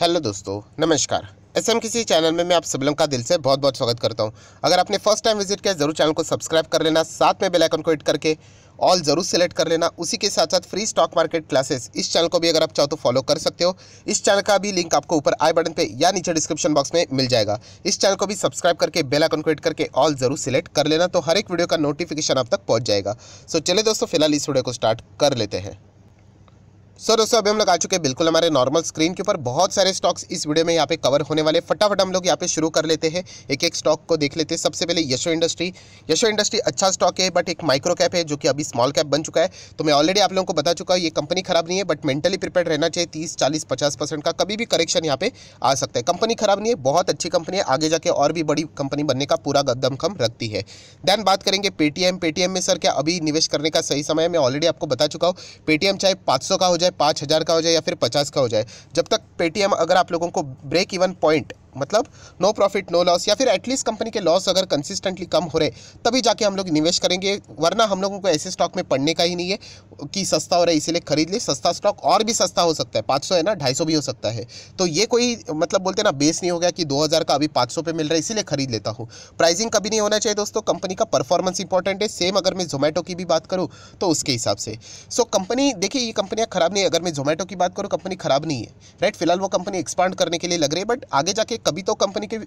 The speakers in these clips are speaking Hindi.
हेलो दोस्तों नमस्कार एस एम किसी चैनल में मैं आप सब लोग का दिल से बहुत बहुत स्वागत करता हूं अगर आपने फर्स्ट टाइम विजिट किया जरूर चैनल को सब्सक्राइब कर लेना साथ में बेल आइकन को हिट करके ऑल जरूर सेलेक्ट कर लेना उसी के साथ साथ फ्री स्टॉक मार्केट क्लासेस इस चैनल को भी अगर आप चाहो तो फॉलो कर सकते हो इस चैनल का भी लिंक आपको ऊपर आई बटन पर या नीचे डिस्क्रिप्शन बॉक्स में मिल जाएगा इस चैनल को भी सब्सक्राइब करके बेल आइकन को हिट करके ऑल जरूर सेलेक्ट कर लेना तो हर एक वीडियो का नोटिफिकेशन आप तक पहुँच जाएगा सो चले दोस्तों फिलहाल इस वीडियो को स्टार्ट कर लेते हैं सो so, दोस्तों अभी हम लोग आ चुके हैं बिल्कुल हमारे नॉर्मल स्क्रीन के ऊपर बहुत सारे स्टॉक्स इस वीडियो में यहाँ पे कवर होने वाले फटाफट हम लोग यहाँ पे शुरू कर लेते हैं एक एक स्टॉक को देख लेते हैं सबसे पहले यशो इंडस्ट्री यशो इंडस्ट्री अच्छा स्टॉक है बट एक माइक्रो कैप है जो कि अभी स्मॉल कैप बन चुका है तो मैं ऑलरेडी आप लोगों को बता चुका हूँ ये कंपनी खराब नहीं है बट मेंटली प्रिपेयर रहना चाहिए तीस चालीस पचास परसेंट का कभी भी करेक्शन यहाँ पे आ सकता है कंपनी खराब नहीं है बहुत अच्छी कंपनी है आगे जाके और भी बड़ी कंपनी बनने का पूरा दमखम रखती है देन बात करेंगे पेटीएम पेटीएम में सर क्या अभी निवेश करने का सही समय है मैं ऑलरेडी आपको बता चुका हूँ पेटीएम चाहे पाँच का हो जाए जाए पाँच हज़ार का हो जाए या फिर पचास का हो जाए जब तक पेटीएम अगर आप लोगों को ब्रेक इवन पॉइंट मतलब नो प्रॉफिट नो लॉस या फिर एटलीस्ट कंपनी के लॉस अगर कंसिस्टेंटली कम हो रहे तभी जाके हम लोग निवेश करेंगे वरना हम लोगों को ऐसे स्टॉक में पढ़ने का ही नहीं है कि सस्ता हो रहा है इसीलिए खरीद ले सस्ता स्टॉक और भी सस्ता हो सकता है पाँच है ना ढाई भी हो सकता है तो ये कोई मतलब बोलते ना बेस नहीं हो गया कि दो का अभी पाँच सौ मिल रहा है इसीलिए खरीद लेता हूँ प्राइसिंग कभी नहीं होना चाहिए दोस्तों कंपनी का परफॉर्मेंस इंपॉर्टेंट है सेम अगर मैं जोमेटो की भी बात करूँ तो उसके हिसाब से सो कंपनी देखिए ये कंपनियाँ खराब नहीं है अगर मैं जोमेटो की बात करूँ कंपनी खराब नहीं है राइट फिलहाल वो कंपनी एक्सपांड करने के लिए लग रही है बट आगे जाके तभी तो कंपनी के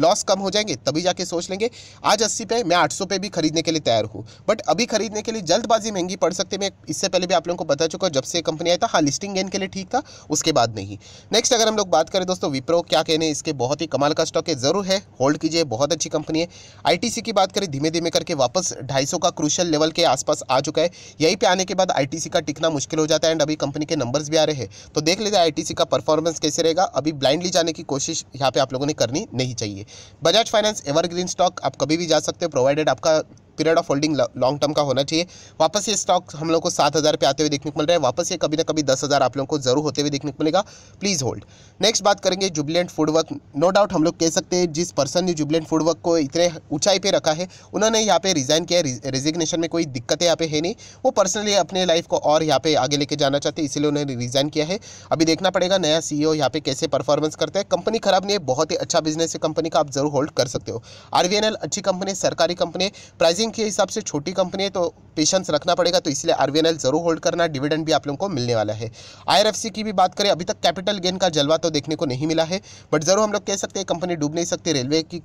लॉस कम हो जाएंगे तभी जाके सोच लेंगे आज अस्सी पे मैं आठ सौ पे भी खरीदने के लिए तैयार हूँ बट अभी खरीदने के लिए जल्दबाजी महंगी पड़ सकती है मैं इससे पहले भी आप लोगों को बता चुका हूँ जब से कंपनी आया था हाँ लिस्टिंग गेन के लिए ठीक था उसके बाद नहीं नेक्स्ट अगर हम लोग बात करें दोस्तों विप्रो क्या कहने इसके बहुत ही कमाल का स्टॉक है ज़रूर है होल्ड कीजिए बहुत अच्छी कंपनी है आईटीसी की बात करें धीमे धीमे करके वापस ढाई का क्रूशल लेवल के आसपास आ चुका है यहीं पर आने के बाद आईटीसी का टिकना मुश्किल हो जाता है एंड अभी कंपनी के नंबर्स भी आ रहे हैं तो देख लेते हैं आईटीसी का परफॉर्मेंस कैसे रहेगा अभी ब्लाइंडली जाने की कोशिश यहाँ पे आप लोगों ने करनी नहीं चाहिए बजाज फाइनेंस एवरग्रीन स्टॉक आप कभी भी जा सकते हो प्रोवाइडेड आपका period of holding long term का होना चाहिए वापस ये स्टॉक हम लोग को सात हज़ार पे आते हुए देखने को मिल रहा है वापस ये कभी ना कभी दस हज़ार आप लोगों को जरूर होते हुए देखने को मिलेगा प्लीज़ होल्ड नेक्स्ट बात करेंगे jubilant food work no doubt हम लोग कह सकते हैं जिस पर्सन ने जुबलेंट फूड वर्क को इतने ऊंचाई पर रखा है उन्होंने यहाँ पे रिज़ाइन किया रिजिग्नेशन में कोई दिक्कतें यहाँ पे है नहीं वो पर्सनली अपने लाइफ को और यहाँ पे आगे लेके जाना चाहते हैं इसीलिए उन्होंने रिज़ाइन किया है अभी देखना पड़ेगा नया सी ई यहाँ पे कैसे परफॉर्मेंस करता है कंपनी खराब नहीं है बहुत ही अच्छा बिजनेस है कंपनी का आप जरूर होल्ड कर सकते हो आर अच्छी कंपनी सरकारी कंपनी प्राइसिंग के हिसाब से छोटी कंपनी है तो पेशेंस रखना पड़ेगा तो इसलिए आर जरूर होल्ड करना डिविडेंड भी आप लोगों को मिलने वाला है आई की भी बात करें अभी तक कैपिटल गेन का जलवा तो देखने को नहीं मिला है बट जरूर हम लोग कह सकते हैं कंपनी डूब नहीं सकती रेलवे की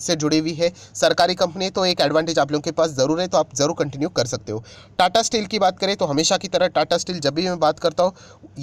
से जुड़ी हुई है सरकारी कंपनी तो एक एडवांटेज आप लोगों के पास ज़रूर है तो आप ज़रूर कंटिन्यू कर सकते हो टाटा स्टील की बात करें तो हमेशा की तरह टाटा स्टील जब भी मैं बात करता हूँ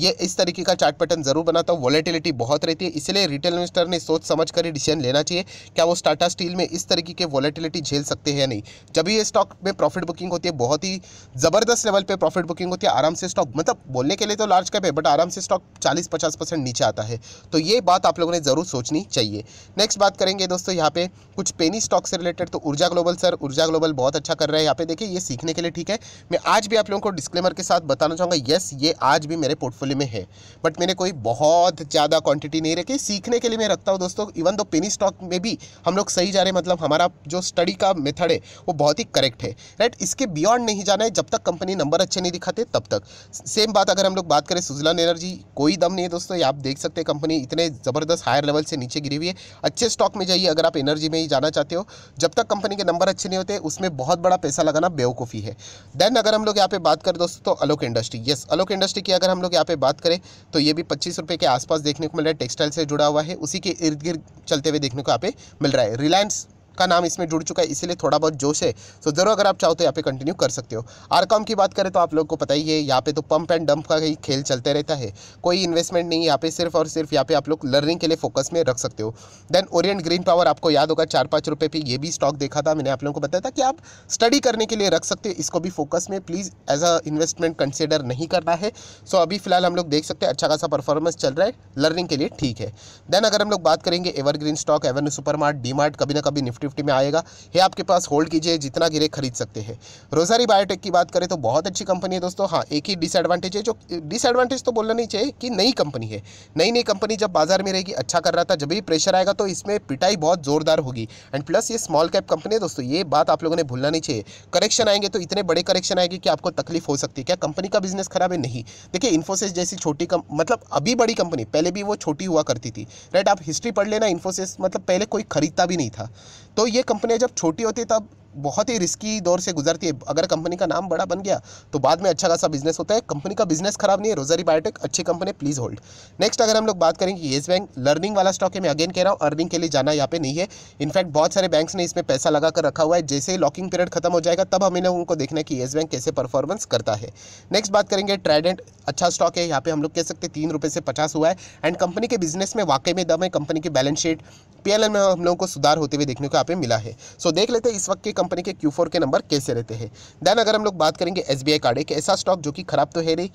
ये इस तरीके का चार्ट पैटर्न ज़रूर बनाता हूँ वॉलेटिलिटी बहुत रहती है इसलिए रिटेल इन्वेस्टर ने सोच समझ कर डिसीजन लेना चाहिए क्या वो टाटा स्टील में इस तरीके के वॉलेटिलिटी झेल सकते हैं या नहीं जब ये स्टॉक में प्रॉफिट बुकिंग होती है बहुत ही ज़बरदस्त लेवल पर प्रॉफिट बुकिंग होती है आराम से स्टॉक मतलब बोलने के लिए तो लार्ज कैप है बट आराम से स्टॉक चालीस पचास नीचे आता है तो ये बात आप लोगों ने ज़रूर सोचनी चाहिए नेक्स्ट बात करेंगे दोस्तों यहाँ पे कुछ पेनी स्टॉक से रिलेटेड तो ऊर्जा ग्लोबल सर ऊर्जा ग्लोबल बहुत अच्छा कर रहा है यहाँ पे देखिए ये सीखने के लिए ठीक है मैं आज भी आप लोगों को डिस्क्लेमर के साथ बताना चाहूँगा यस ये आज भी मेरे पोर्टफोलियो में है बट मैंने कोई बहुत ज़्यादा क्वांटिटी नहीं रखी सीखने के लिए मैं रखता हूँ दोस्तों इवन दो पेनी स्टॉक में भी हम लोग सही जा रहे हैं मतलब हमारा जो स्टडी का मेथड है वो बहुत ही करेक्ट है राइट इसके बियॉन्ड नहीं जाना है जब तक कंपनी नंबर अच्छे नहीं दिखाते तब तक सेम बात अगर हम लोग बात करें सुजलन एनर्जी कोई दम नहीं है दोस्तों आप देख सकते हैं कंपनी इतने ज़बरदस्त हायर लेवल से नीचे गिरी हुई है अच्छे स्टॉक में जाइए अगर आप एनर्जी में नहीं जाना चाहते हो जब तक कंपनी के नंबर अच्छे नहीं होते उसमें बहुत बड़ा पैसा लगाना बेवकूफ़ी है देन अगर हम लोग यहाँ पे बात करें दोस्तों तो Alok industry yes Alok industry की अगर हम लोग यहाँ पे बात करें तो ये भी पच्चीस रुपये के आसपास देखने को मिल रहा है टेक्सटाइल से जुड़ा हुआ है उसी के इर्द गिर्द चलते हुए देखने को यहाँ पे मिल रहा है रिलायंस का नाम इसमें जुड़ चुका है इसीलिए थोड़ा बहुत जोश है सो ज़रूर अगर आप चाहो तो यहाँ पे कंटिन्यू कर सकते हो आरकॉम की बात करें तो आप लोग को पता ही है यहाँ पे तो पंप एंड डंप का ही खेल चलते रहता है कोई इन्वेस्टमेंट नहीं यहाँ पे सिर्फ और सिर्फ यहाँ पे आप लोग लर्निंग के लिए फोकस में रख सकते हो देन ओरियंट ग्रीन पावर आपको याद होगा चार पाँच रुपये पर ये भी स्टॉक देखा था मैंने आप लोगों को बताया था कि आप स्टडी करने के लिए रख सकते हो इसको भी फोकस में please as a investment consider नहीं करना है सो अभी फिलहाल हम लोग देख सकते हैं अच्छा खासा परफॉर्मेंस चल रहा है लर्निंग के लिए ठीक है देन अगर हम लोग बात करेंगे evergreen stock avenue super mart D mart कभी ना कभी निफ्टी निफ्टी में आएगा ये आपके पास होल्ड कीजिए जितना गिरे खरीद सकते हैं रोजारी बायोटेक की बात करें तो बहुत अच्छी कंपनी है दोस्तों हाँ एक ही डिसएडवांटेज है जो डिसएडवांटेज तो बोलना नहीं चाहिए कि नई कंपनी है नई नई कंपनी जब बाजार में रहेगी अच्छा कर रहा था जब भी प्रेशर आएगा तो इसमें पिटाई बहुत जोरदार होगी एंड प्लस ये स्मॉल कैप कंपनी है दोस्तों ये बात आप लोगों ने भूलना नहीं चाहिए करेक्शन आएंगे तो इतने बड़े करेक्शन आएंगे कि आपको तकलीफ हो सकती है क्या कंपनी का बिजनेस खराब है नहीं देखिए इन्फोसिस जैसी छोटी मतलब अभी बड़ी कंपनी पहले भी वो छोटी हुआ करती थी राइट आप हिस्ट्री पढ़ लेना इन्फोसिस मतलब पहले कोई खरीदता भी नहीं था तो ये कंपनियाँ जब छोटी होती तब बहुत ही रिस्की दौर से गुजरती है अगर कंपनी का नाम बड़ा बन गया तो बाद में अच्छा खासा बिजनेस होता है कंपनी का बिजनेस खराब नहीं है रोजारी बायोटेक अच्छी कंपनी प्लीज़ होल्ड नेक्स्ट अगर हम लोग बात करेंगे येस बैंक लर्निंग वाला स्टॉक है मैं अगेन कह रहा हूँ अर्निंग के लिए जाना यहाँ पे नहीं है इनफैक्ट बहुत सारे बैंक ने इसमें पैसा लगा कर रखा हुआ है जैसे ही लॉकिंग पीरियड खत्म हो जाएगा तब हमें लोगों को देखना है कि येस बैंक कैसे परफॉर्मेंस करता है नेक्स्ट बात करेंगे ट्राइडेंट अच्छा स्टॉक है यहाँ पे हम लोग कह सकते हैं तीन रुपये से पचास हुआ है एंड कंपनी के बिजनेस में वाकई में दम है कंपनी की बैलेंस शीट पीएलएल में हम लोगों को सुधार होते हुए देखने को यहाँ पे मिला है सो देख लेते हैं इस वक्त की कंपनी के क्यू के नंबर कैसे रहते हैं देन अगर हम लोग बात करेंगे एस कार्ड एक ऐसा स्टॉक जो कि खराब तो है नहीं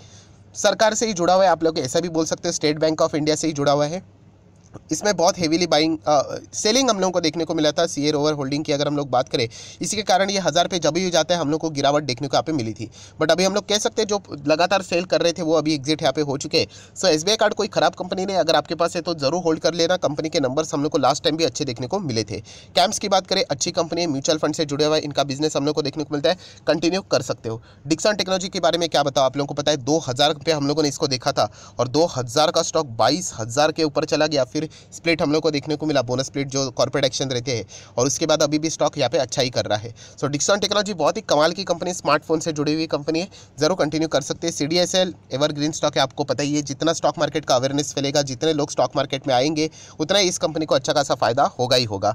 सरकार से ही जुड़ा हुआ है आप लोग ऐसा भी बोल सकते हैं स्टेट बैंक ऑफ इंडिया से ही जुड़ा हुआ है इसमें बहुत हेवीली बाइंग सेलिंग हम लोगों को देखने को मिला था सी ओवर होल्डिंग की अगर हम लोग बात करें इसी के कारण ये हज़ार पे जब भी जाता है हम लोग को गिरावट देखने को यहाँ पे मिली थी बट अभी हम लोग कह सकते हैं जो लगातार सेल कर रहे थे वो अभी एग्जिट यहाँ पे हो चुके हैं सो एस बी कार्ड कोई ख़राब कंपनी नहीं अगर आपके पास है तो ज़रूर होल्ड कर लेना कंपनी के नंबर्स हम लोग को लास्ट टाइम भी अच्छे देखने को मिले थे कैम्प्स की बात करें अच्छी कंपनी है म्यूचुअल फंड से जुड़े हुए इनका बिजनेस हम लोग को देखने को मिलता है कंटिन्यू कर सकते हो डिक्सन टेक्नोलॉजी के बारे में क्या बताओ आप लोगों को पता है दो हज़ार हम लोगों ने इसको देखा था और दो हज़ार का स्टॉक बाईस हज़ार के ऊपर चला गया फिर फिर स्प्लिट हम लोग को देखने को मिला बोनस स्प्लिट जो कॉर्पोरेट एक्शन रहते हैं और उसके बाद अभी भी स्टॉक यहाँ पे अच्छा ही कर रहा है सो डिक्सॉन टेक्नोलॉजी बहुत ही कमाल की कंपनी स्मार्टफोन से जुड़ी हुई कंपनी है जरूर कंटिन्यू कर सकते हैं सी एवरग्रीन स्टॉक है आपको पता ही है जितना स्टॉक मार्केट का अवेयरनेस फैलेगा जितने लोग स्टॉक मार्केट में आएंगे उतना इस कंपनी को अच्छा खासा फायदा होगा ही होगा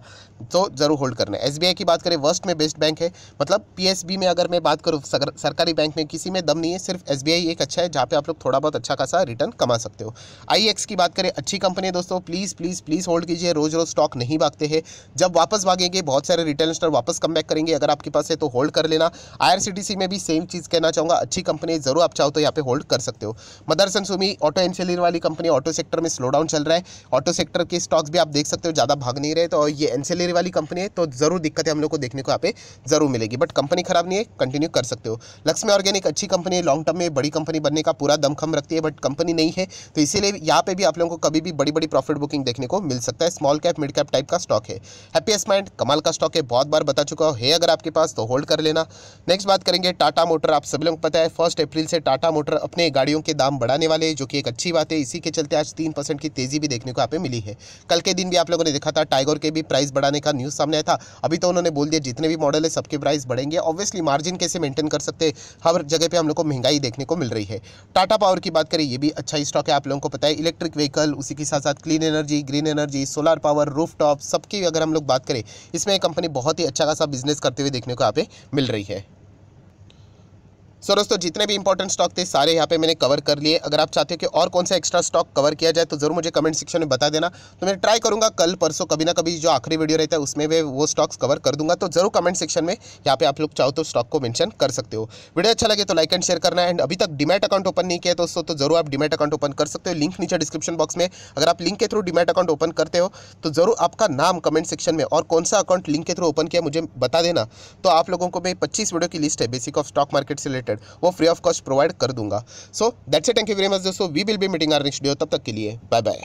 तो ज़रूर होल्ड करना एस बी की बात करें वर्स्ट में बेस्ट बैंक है मतलब पी में अगर मैं बात करूँ सरकारी बैंक में किसी में दम नहीं है सिर्फ एस एक अच्छा है जहाँ पे आप लोग थोड़ा बहुत अच्छा खासा रिटर्न कमा सकते हो आई की बात करें अच्छी कंपनी है दोस्तों P please please please hold कीजिए रोज़ रोज़ स्टॉक नहीं भागते हैं जब वापस भागेंगे बहुत सारे रिटेल स्टॉक वापस कम करेंगे अगर आपके पास है तो होल्ड कर लेना आई में भी सेम चीज़ कहना चाहूँगा अच्छी कंपनी ज़रूर आप चाहो तो यहाँ पे होल्ड कर सकते हो मदरसन सुमी ऑटो एनसेलिन वाली कंपनी ऑटो सेक्टर में स्लो डाउन चल रहा है ऑटो सेक्टर के स्टॉक्स भी आप देख सकते हो ज़्यादा भाग नहीं रहे तो ये एनसेलिन वाली कंपनी है तो ज़रूर दिक्कतें हम लोग को देखने को यहाँ पे ज़रूर मिलेगी बट कंपनी खराब नहीं है कंटिन्यू कर सकते हो लक्ष्मी ऑर्गेनिक अच्छी कंपनी है लॉन्ग टर्म में बड़ी कंपनी बनने का पूरा दमखम रखती है बट कंपनी नहीं है तो इसीलिए यहाँ पे भी आप लोगों को कभी भी बड़ी बड़ी प्रॉफिट बुकिंग देखने को मिल सकता है small cap mid cap type का स्टॉक है हैप्पीएस्ट माइंड कमाल का स्टॉक है बहुत बार बता चुका है अगर आपके पास तो होल्ड कर लेना नेक्स्ट बात करेंगे टाटा मोटर आप सभी लोग पता है फर्स्ट अप्रैल से टाटा मोटर अपने गाड़ियों के दाम बढ़ाने वाले जो कि एक अच्छी बात है इसी के चलते आज तीन परसेंट की तेजी भी देखने को यहाँ पे मिली है कल के दिन भी आप लोगों ने देखा था टाइगर के भी प्राइस बढ़ाने का न्यूज़ सामने आया था अभी तो उन्होंने बोल दिया जितने भी मॉडल है सबके प्राइस बढ़ेंगे ऑब्वियसली मार्जिन कैसे मेंटेन कर सकते हैं हर जगह पर हम लोग को महंगाई देखने को मिल रही है टाटा पावर की बात करें ये भी अच्छा स्टॉक है आप लोगों को पता है इलेक्ट्रिक व्हीकल उसी के साथ साथ clean energy green energy solar power roof top सबकी अगर हम लोग बात करें इसमें कंपनी बहुत ही अच्छा खासा बिजनेस करते हुए देखने को यहाँ पे मिल रही है सो दोस्तों जितने भी इंपॉर्टेंट स्टॉक थे सारे यहाँ पे मैंने कवर कर लिए अगर आप चाहते हो कि और कौन सा एक्स्ट्रा स्टॉक कवर किया जाए तो ज़रूर मुझे कमेंट सेक्शन में बता देना तो मैं ट्राई करूँगा कल परसों कभी ना कभी जो आखिरी वीडियो रहता है उसमें भी वो स्टॉक्स कवर कर दूंगा तो जरूर कमेंट सेक्शन में यहाँ पे आप लोग चाहो तो स्टॉक को मैंशन कर सकते हो वीडियो अच्छा लगे तो लाइक एंड शेयर करना एंड अभी तक डिमेट अकाउंट ओपन नहीं किया दोस्तों तो जरूर आप डिमेट अकाउंट ओपन कर सकते हो लिंक नीचे डिस्क्रिप्शन बॉक्स में अगर आप लिंक के थ्रू डिमेट अकाउंट ओपन करते हो तो जरूर आपका नाम कमेंट सेक्शन में और कौन सा अकाउंट लिंक के थ्रू ओपन किया मुझे बता देना तो आप लोगों को मैं पच्चीस वीडियो की लिस्ट है बेसिक ऑफ स्टॉक मार्केट से रिलेटेड रिलेटेड वो फ्री ऑफ कॉस्ट प्रोवाइड कर दूंगा so that's a thank you very much दोस्तों we will be meeting our next day तब तक के लिए बाय बाय